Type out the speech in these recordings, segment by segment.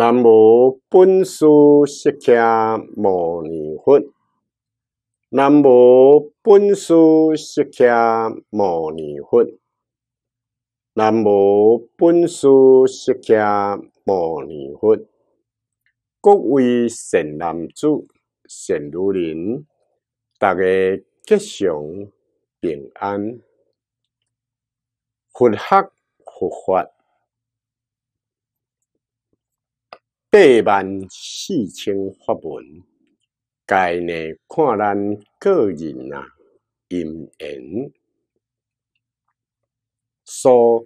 南无本师释迦牟尼佛，南无本师释迦牟尼佛，南无本师释迦牟尼佛。各位善男子、善女人，大家吉祥、平安、佛学佛法。八万四千法门，介呢看咱个人啊因缘所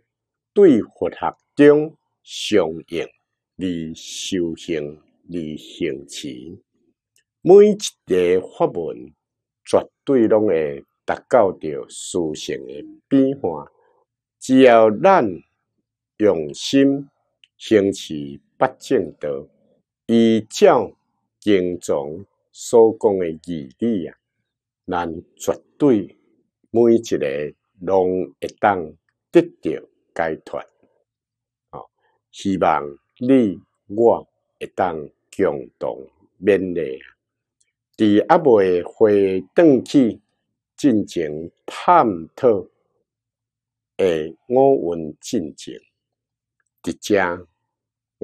对佛学中相应而修行而行持，每一个法门绝对拢会达到着殊胜的变化。只要咱用心行持。不正道，依照经中所讲的义理啊，咱绝对每一个拢会当得到解脱。好，希望你我会当共同勉励啊！未回回转去进行探讨，诶，我们进行伫遮。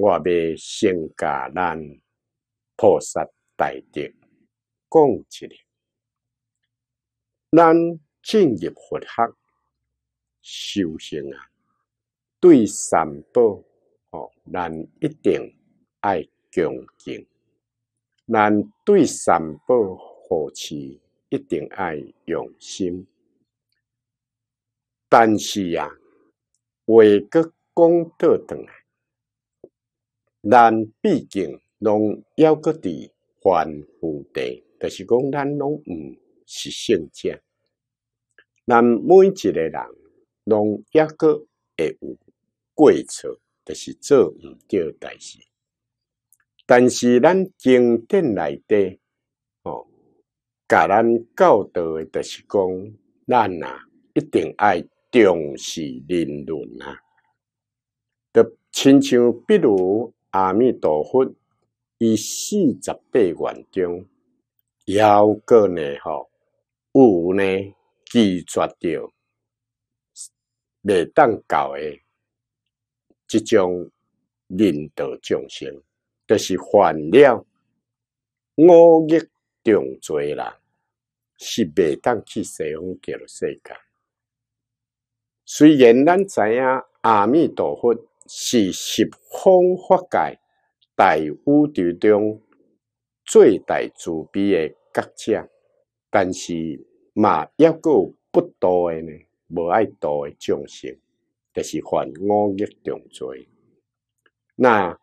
我欲先加咱菩萨大德一下，咱进入佛学修行啊，对三宝哦，咱一定爱恭敬；，咱对三宝护持一定爱用心。但是呀，每讲倒转来。咱毕竟拢抑搁伫凡夫地，就是讲咱拢毋是圣者。咱每一个人拢抑搁会有过错，就是做毋对代志。但是咱经典内底，哦，甲咱教导诶，就是讲咱啊，一定爱重视人伦啊，著亲像比如。阿弥陀佛，以四十八万中，有个呢吼，有呢拒绝掉，未当到的即种人道众生，就是犯了五亿重罪啦，是未当去西方极乐世界。虽然咱知影阿弥陀佛。是十方法界大宇宙中最大慈悲诶觉者，但是嘛，一有不多诶呢，无爱多诶众生，就是犯五逆重罪。那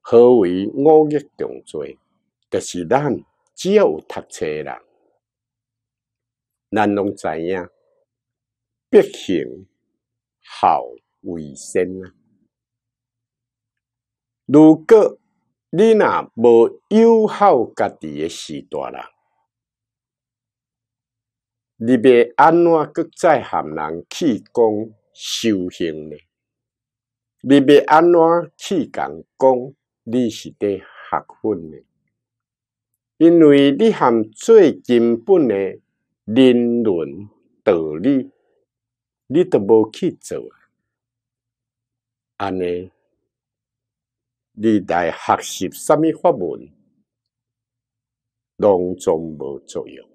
何为五逆重罪？就是咱只要有读册人，咱拢知影，必行孝为先啊。如果你若无友好家己诶时大人，你要安怎搁再含人去讲修行呢？你要安怎去讲讲你是咧学问呢？因为你含最根本诶人伦道理，你都无去做啊！安尼。你来学习什么法门，拢中无作用。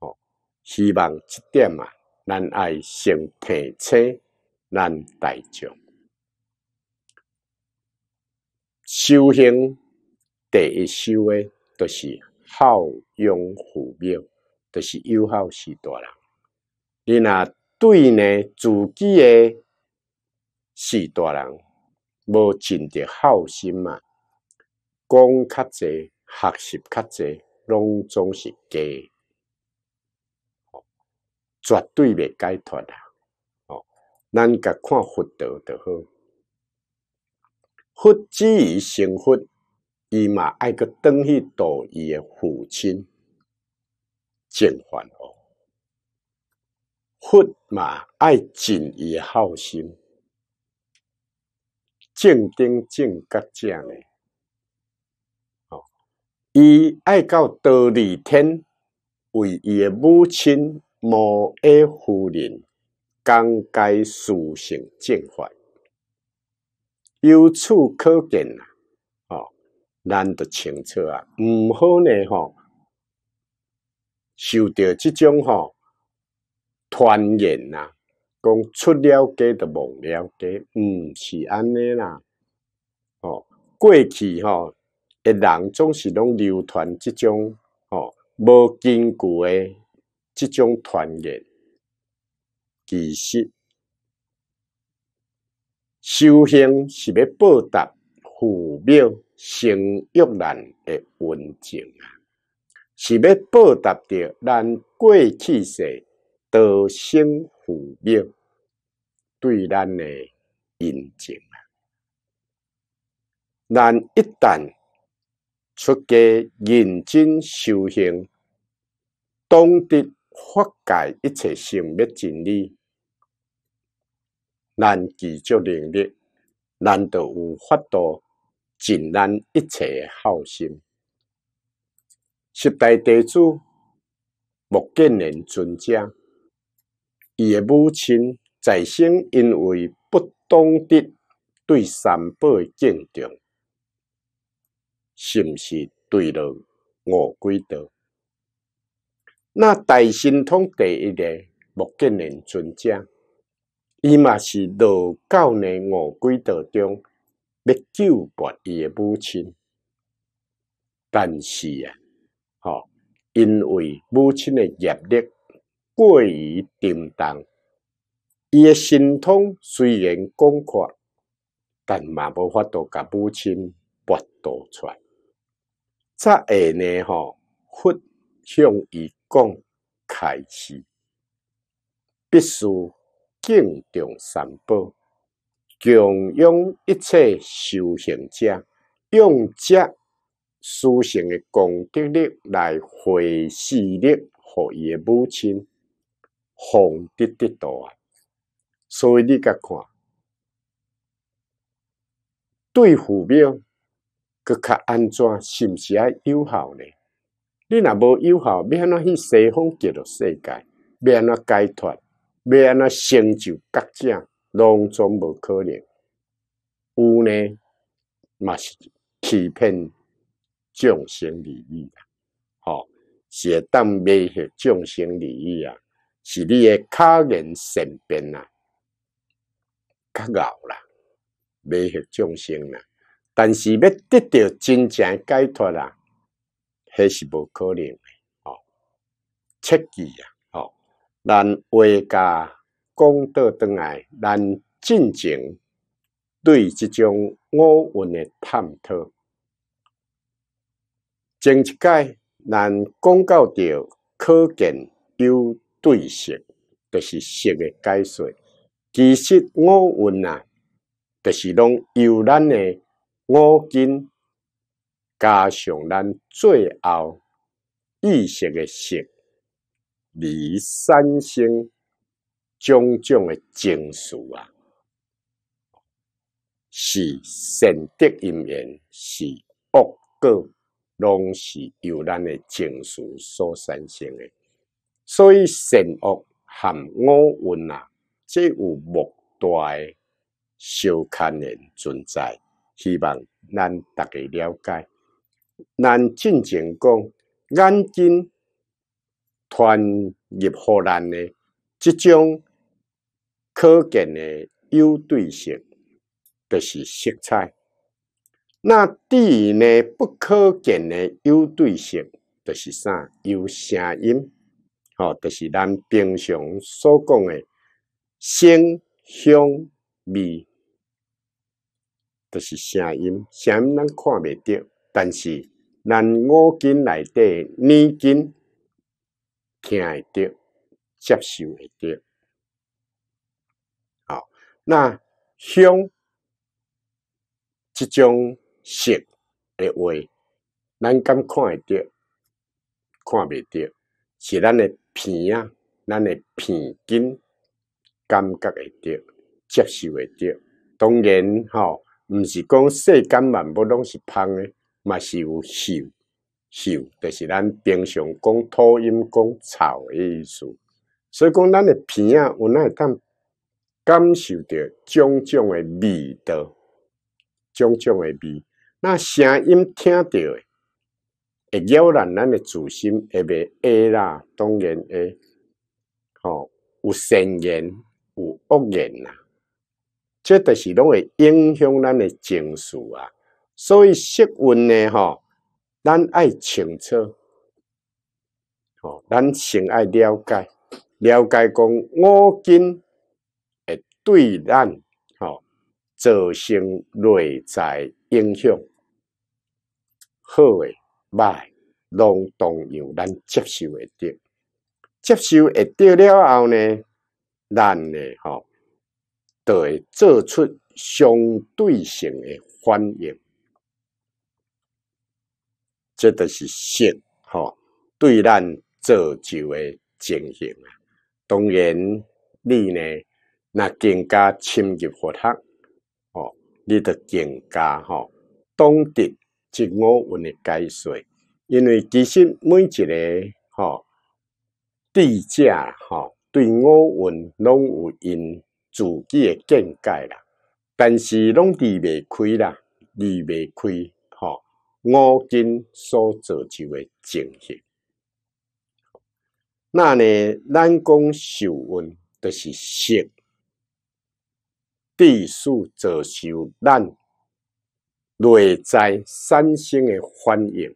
好，希望一点啊，咱爱先提醒咱大众。修行第一修的，就是好拥父母，就是要好是大人。你若对呢自己的是大人。无尽着孝心嘛，讲较济，学习较济，拢总是假，绝对未解脱啊。哦，咱甲看佛道就好，佛之于成佛，伊嘛爱去当去度伊诶父亲，净化哦。佛嘛爱尽伊诶孝心。正定正格正嘞，哦，伊爱到道利天为伊个母亲毛耶夫人讲解思想正化，由此可见啊，哦，难得清楚啊，毋好呢吼，受到即种吼传染啊。讲出了家就忘了家，毋是安尼啦。哦，过去吼，诶人总是拢流传即种哦无根据诶，即种传言，其实修行是要报答父母生育咱诶恩情啊，是要报答着咱过去世德行。父母对咱的印情啊！咱一旦出家，认真修行，懂得化解一切生灭真理，咱具足能力，咱就有法度尽咱一切孝心。十代弟子，目见人尊者。伊诶母亲在生，因为不懂得对三宝诶敬重，是毋是对了五鬼道？那大神通第一个目犍连尊者，伊嘛是到教年五鬼道中，要救拔伊诶母亲，但是啊，吼，因为母亲诶业力。过于沉重，伊诶心痛虽然广阔，但嘛无法度甲母亲倒出来。则会呢吼，佛向伊讲，开始必须敬重三宝，供养一切修行者，用这殊胜诶功德力来回向力，互伊诶母亲。红得得倒啊！所以你甲看，对付病，佫较安怎是毋是爱有效呢？你若无有效，要安怎去西方极乐世界？要安怎解脱？要安怎成就觉证？拢总无可能。有呢，嘛是欺骗众生利益啦！吼，会当威胁众生利益啊！是你诶卡人身边啊，较老啦，未许众生啦。但是要得到真正解脱啦，迄是无可能诶。哦。切记啊，哦，咱话甲讲倒转来，咱进前对即种五蕴诶探讨，前一届咱讲到着可见有。对色，就是色的解说。其实五蕴啊，就是拢由咱的五根，加上咱最后意识的色，而产生种种的情绪啊。是善的因缘，是恶果，拢是由咱的情绪所产生诶。所以善恶含五蕴啊，即有莫大诶小牵连存在，希望咱逐个了解。咱进前讲，眼睛传入互咱诶即种可见诶有对性，就是色彩。那第二呢，不可见诶有对性，就是啥？有声音。好，就是咱平常所讲的声、香、味，就是声音，声音咱看未到，但是咱五根内底，耳根听会到，接受会到。好，那香，即种色的话，咱敢看会到，看未到，是咱的。鼻啊，咱的鼻根感觉会到，接受会到。当然吼，毋是讲世间万物拢是芳的，嘛是有臭臭，就是咱平常讲吐音讲臭的意思。所以讲，咱的鼻啊，我能会感受到种种的味道，种种的味，那声音听到的。会扰乱咱的自心，会袂恶啦。当然，会。吼，有善言，有恶言啦。这都是拢会影响咱的情绪啊。所以识温呢，吼，咱爱清楚，吼，咱先爱了解，了解讲五根会对咱，吼，造成内在影响，好诶。卖拢同样咱接受会啲，接受会啲了后呢，咱呢，吼，就会做出相对性嘅反应，即系是性，嗬，对咱造就嘅情形啊。当然你呢，那更加深入核突，哦，你就更加嗬，懂得即五运诶解说，因为其实每一个吼地者吼对五运拢有因自己诶见解啦，但是拢离未开啦，离未开吼五今所造就诶正解。那呢，咱讲修运就是性，地数造修咱。内在三心的反应。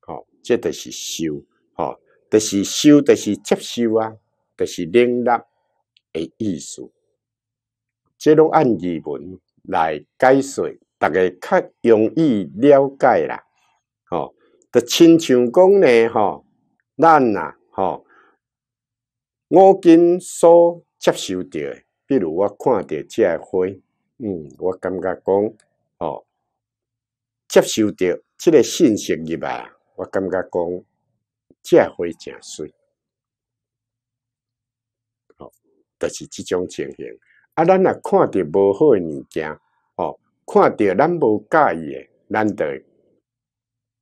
好，这就是修，好，就是修，就是接受啊，就是领略的意思。这种按语文来解释，大家较容易了解啦。好，就亲像讲呢，哈，咱啊，哈，我今所接受到，的，比如我看到这花。嗯，我感觉讲，哦，接受到即个信息入来，我感觉讲，只会正水，哦，都是即种情形。啊，咱若看着无好诶物件，哦，看着咱无介意诶，咱得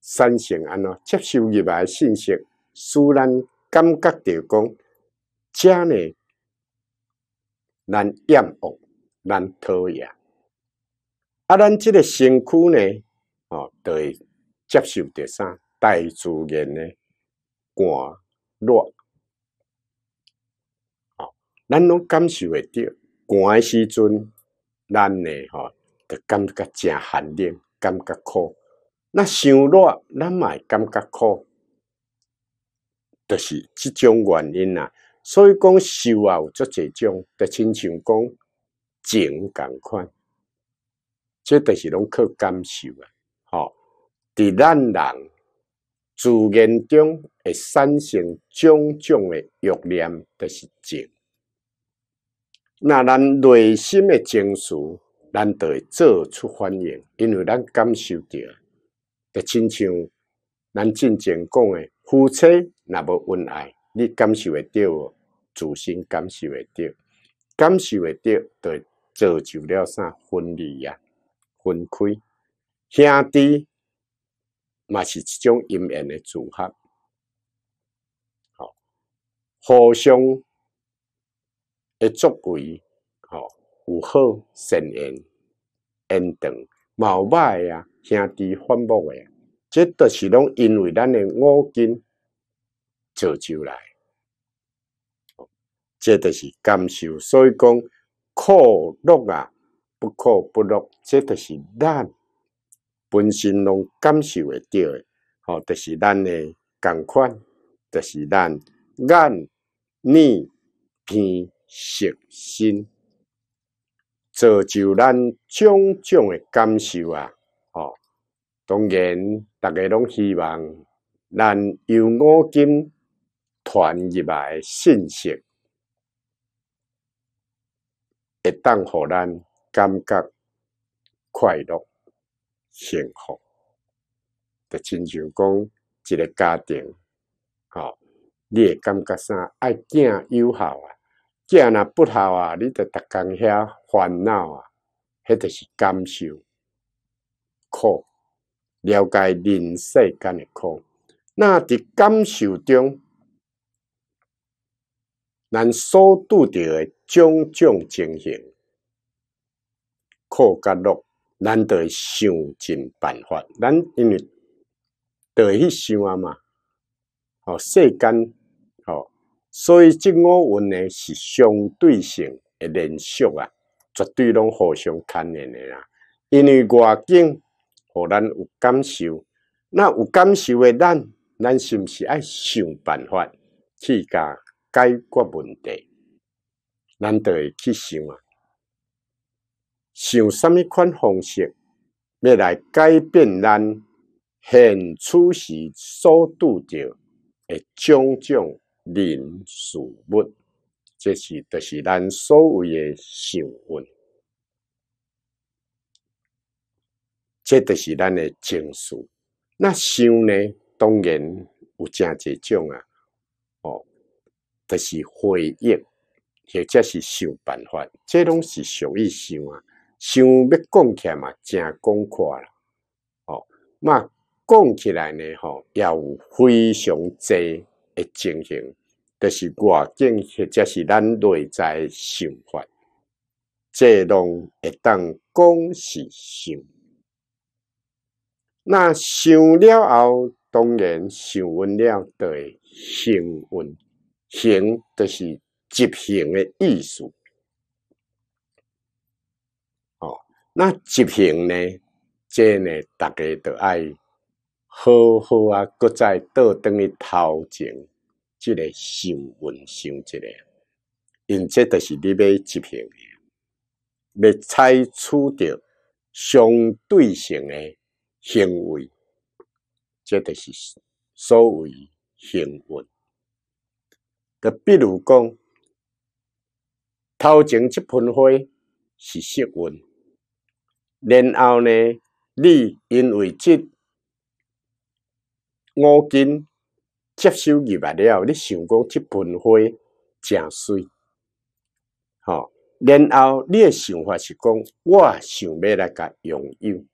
善性安怎接受入诶信息，使咱感觉着讲，即呢咱厌恶。咱讨厌，啊！咱即个身躯呢，哦，会接受着啥？大自然的寒热，哦，咱拢感受得到。寒诶时阵，咱呢，哦，得感觉正寒冷，感觉苦。那想热，咱嘛会感觉苦，就是即种原因啦。所以讲受啊，有足侪种，就亲像讲。情同款，这著是拢靠感受啊！吼，伫咱人自然中会产生种种诶欲念，就是情。那咱内心诶情绪，咱著会做出反应，因为咱感受着，著亲像咱之前讲诶。夫妻若无恩爱，你感受会到，自身感受会到，感受会到，对。造就了啥？分离啊，分开。兄弟嘛是一种姻缘的组合，好，互相的作为，好有好善缘、恩等、貌歹啊，兄弟反目呀，这都是拢因为咱的五根造就来，这都是感受，所以讲。可乐啊，不苦不乐，这就是咱本身拢感受会到的。哦，就是咱的共款，就是咱眼、耳、鼻、舌、身，造就咱种种的感受啊。哦，当然，逐个拢希望咱由我今传入来信息。会当互咱感觉快乐、幸福，就亲像讲一个家庭，吼，你感觉啥？爱囝友好啊，囝若不好啊，你就逐工遐烦恼啊，迄就是感受。苦，了解人世间诶苦。那伫感受中。咱所拄到诶种种情形，苦甲乐，咱会想尽办法。咱因为得去想啊嘛，哦世间哦，所以即五运呢是相对性诶连续啊，绝对拢互相牵连诶啦。因为外境互咱有感受，那有感受诶，咱咱是毋是爱想办法去甲？解决问题，咱得会去想啊！想什么款方式，要来改变咱现处时所拄着的种种人事物？这是就是咱所谓诶想问，即就是咱诶情绪。那想呢，当然有正侪种啊，哦。就是回应，或者是想办法，这拢是属于想啊。想欲讲起嘛，正讲看啦。哦，那讲起来呢，吼，有非常济诶情形，就是外境，或者是咱内在想法，这拢会当讲是想。那想了后，当然想完了会幸运行就是执行嘅意思，哦，那执行呢？即呢，大家都爱好好啊，搁在倒等于头前，即个行运，行即个，因这都是你要执行，要采取着相对性嘅行为，这就是所谓行运。比如讲，头前即盆花是色运，然后呢，你因为即五金接收入来了你想讲即盆花真水，好，然后你诶想法是讲，我想要来甲拥有，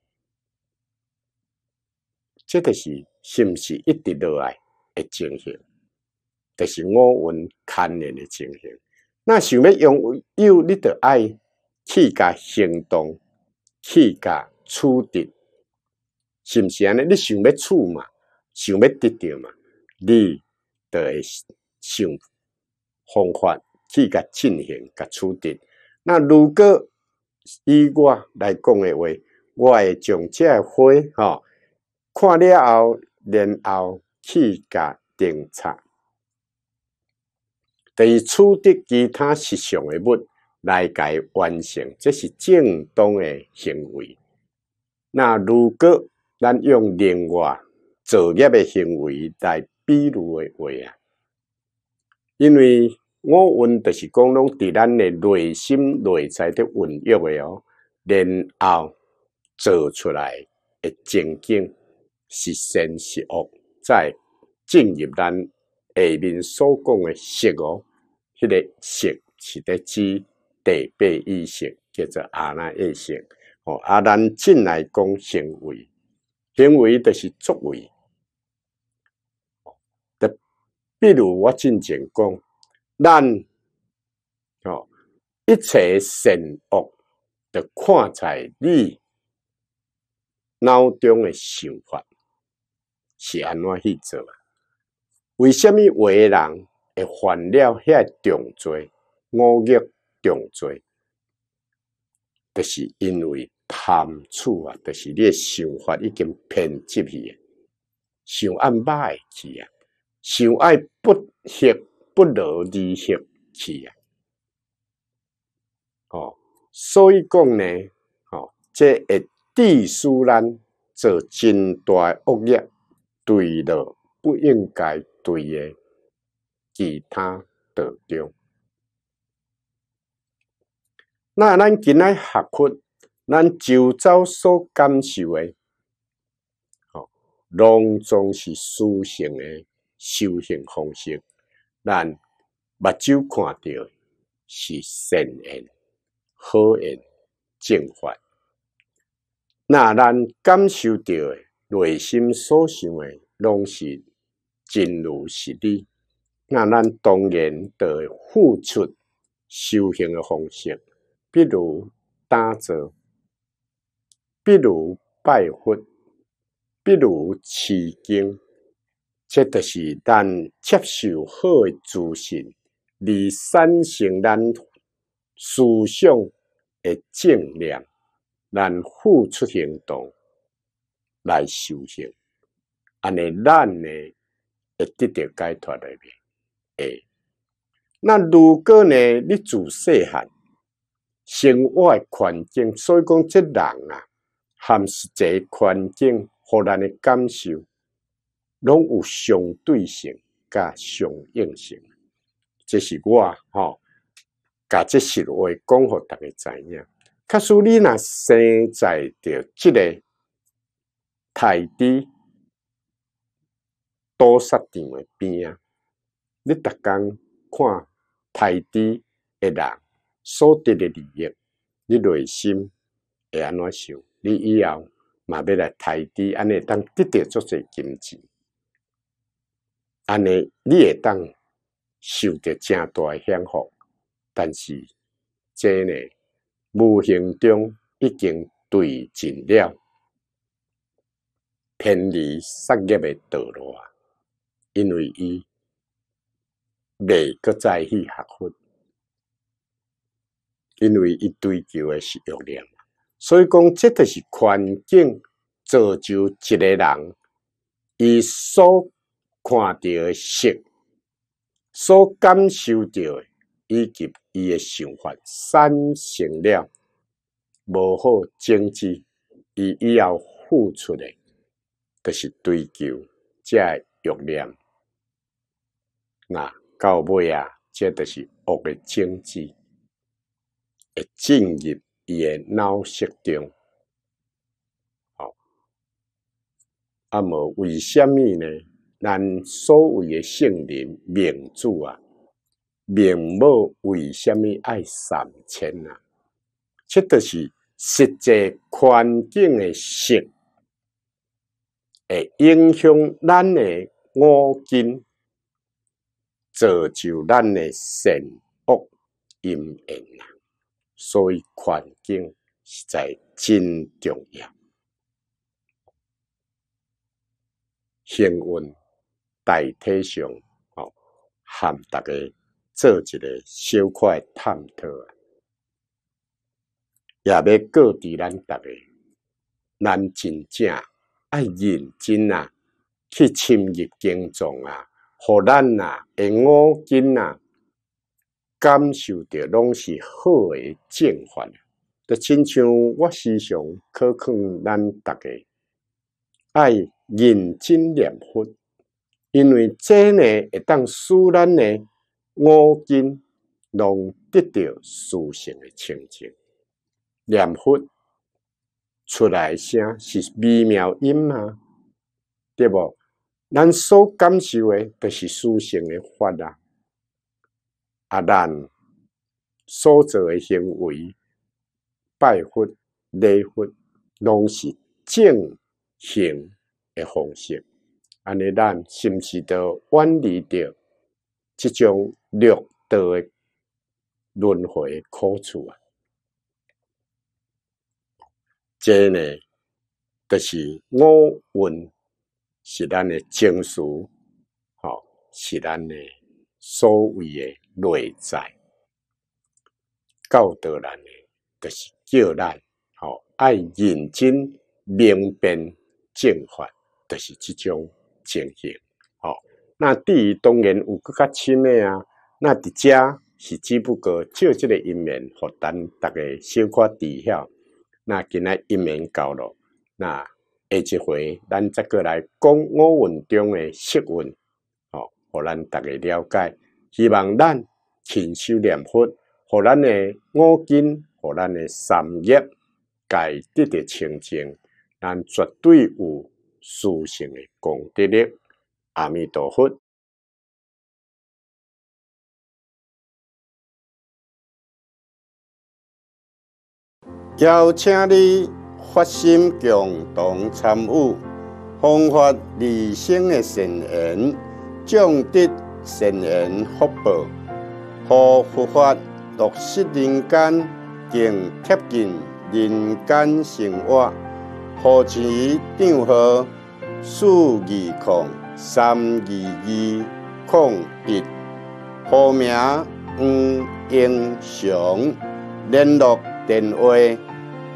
即个是是毋是一直落来诶情形？就是阮们牵连的情形。那想要拥有你的爱去甲行动，去甲处置，是毋是安尼？你想要处嘛，想要得到嘛，你就会想方法去甲进行甲处置。那如果以我来讲的话，我会从这花吼看了后，然后去甲定策。第于取得其他实相诶物来去完成，这是正当诶行为。那如果咱用另外造业诶行为来比喻诶话啊，因为我问的是讲，拢伫咱诶内心内在的孕育诶哦，然后造出来诶情境是善是恶，在进入咱。下面所讲的色哦，迄个色是得指第八意识，叫做阿那意识。哦，啊，咱进来讲行为，行为著是作为。的，比如我进前讲，咱哦一切善恶著看在你脑中诶想法是安怎去做为什有坏人会犯了遐重罪、恶劣重罪？就是因为贪处啊，就是你诶想法已经偏执去，想按歹去啊，想爱不学不劳而学去啊。哦，所以讲呢，哦，即会致使人做真大恶业对咯。不应该对诶，其他得着。那咱今仔学课，咱就照所感受诶，好，拢总是殊胜诶修行方式。咱目睭看到是善因、好因、正法。那咱感受到诶，内心所想诶，拢是。真如实地，那咱当然得付出修行的方式，比如打坐，比如拜佛，比如持经，这都是咱接受好的资讯，而产生咱思想的正能量，咱付出行动来修行，安尼咱呢？会得到解脱里面，哎，那如果呢，你自细汉，身外环境，所以讲这人啊，含是这环境互咱的感受，拢有相对性甲相应性。这是我哈，噶这实话讲互逐个知影。确实，你若生在着即个台地。多杀场诶边啊！你逐工看太低诶人所得诶利益，你内心会安怎想？你以后嘛，要来太低安尼，当得到足侪金钱，安尼你会当受着正大诶享福。但是这呢，无形中已经对尽了偏离商业诶道路啊！因为伊未搁再去学佛，因为伊追求诶是欲念，所以讲，即著是环境造就一个人，伊所看到诶色，所感受到诶，以及伊诶想法，产生了无好经济，伊以后付出诶，就是追求，即欲念。啊，到尾啊，这就是恶嘅种子会进入伊诶脑色中。好，啊，无为虾米呢？咱所谓诶圣人、民主啊，明末为虾米爱三千啊？这就是实际环境诶，色，会影响咱诶五经。造就咱诶善恶因缘啊，所以环境实在真重要。幸运大体上，哦，含大家做一个小块探讨啊，也要告知咱大家咱真正、爱认真啊，去深入精进啊。好啊，诶，五经啊，感受着拢是好的正法。就亲像我时常可劝咱逐个爱认真念佛，因为这呢会当使咱呢五经拢得到殊胜诶清净。念佛出来声是微妙音吗？对无？咱所感受诶，就是思想诶法啊！啊，咱所做诶行为、拜佛、礼佛，拢是正行诶方式。安尼，咱是毋是著远离着即种六道诶轮回苦处啊！这呢，就是我问。是咱的精髓，好是咱的所谓的内在。教导咱的，就是叫咱好爱认真、明辨、正化，就是即种情形。好，那第一当然有更较深的啊。那伫遮是只不过借即个一面，互咱逐个小可知晓。那今仔一面到咯，那。下一回，咱再过来讲五蕴中的色蕴，哦，互咱大家了解。希望咱勤修念佛，互咱的五根、互咱的三业改得的清净，咱绝对有殊胜的功德力。阿弥陀佛。邀请你。发心共同参与，弘扬利生的善缘，种植善缘福报，好佛法落实人间，更贴近人间生活。户主账号：四二空三二二空一，户名黄英雄，联络电话。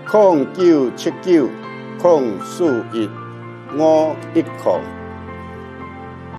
空九七九空四一五一空。